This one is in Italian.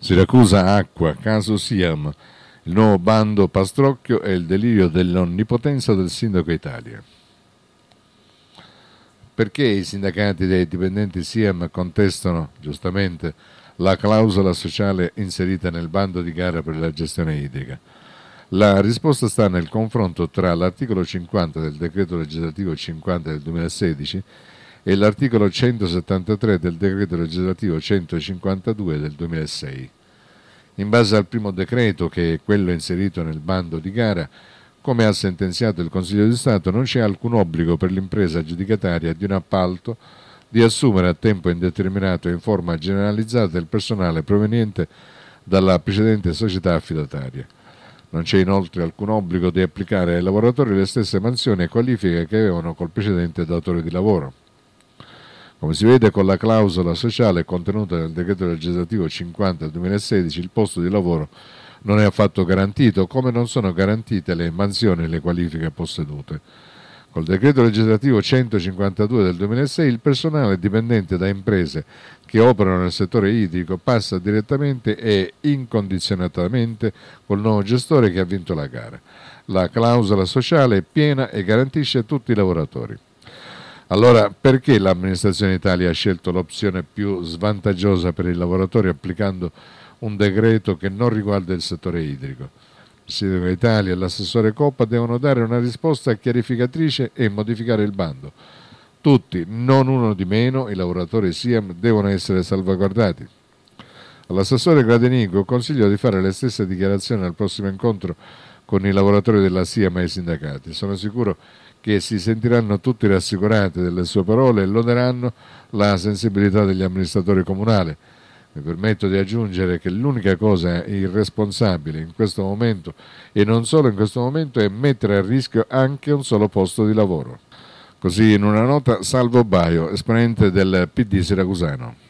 Siracusa Acqua, caso Siam, il nuovo bando Pastrocchio e il delirio dell'onnipotenza del sindaco Italia. Perché i sindacati dei dipendenti Siam contestano, giustamente, la clausola sociale inserita nel bando di gara per la gestione idrica? La risposta sta nel confronto tra l'articolo 50 del decreto legislativo 50 del 2016 e l'articolo 173 del decreto legislativo 152 del 2006. In base al primo decreto, che è quello inserito nel bando di gara, come ha sentenziato il Consiglio di Stato, non c'è alcun obbligo per l'impresa aggiudicataria di un appalto di assumere a tempo indeterminato e in forma generalizzata il personale proveniente dalla precedente società affidataria. Non c'è inoltre alcun obbligo di applicare ai lavoratori le stesse mansioni e qualifiche che avevano col precedente datore di lavoro. Come si vede con la clausola sociale contenuta nel decreto legislativo 50 del 2016, il posto di lavoro non è affatto garantito, come non sono garantite le mansioni e le qualifiche possedute. Col decreto legislativo 152 del 2006 il personale dipendente da imprese che operano nel settore idrico passa direttamente e incondizionatamente col nuovo gestore che ha vinto la gara. La clausola sociale è piena e garantisce a tutti i lavoratori. Allora, perché l'amministrazione Italia ha scelto l'opzione più svantaggiosa per i lavoratori applicando un decreto che non riguarda il settore idrico? Il Sindaco Italia e l'assessore Coppa devono dare una risposta chiarificatrice e modificare il bando. Tutti, non uno di meno, i lavoratori SIAM devono essere salvaguardati. All'assessore Gradenigo consiglio di fare le stesse dichiarazioni al prossimo incontro con i lavoratori della SIAM e i sindacati. Sono sicuro che si sentiranno tutti rassicurati delle sue parole e loderanno la sensibilità degli amministratori comunali. Mi permetto di aggiungere che l'unica cosa irresponsabile in questo momento, e non solo in questo momento, è mettere a rischio anche un solo posto di lavoro. Così in una nota Salvo Baio, esponente del PD siracusano.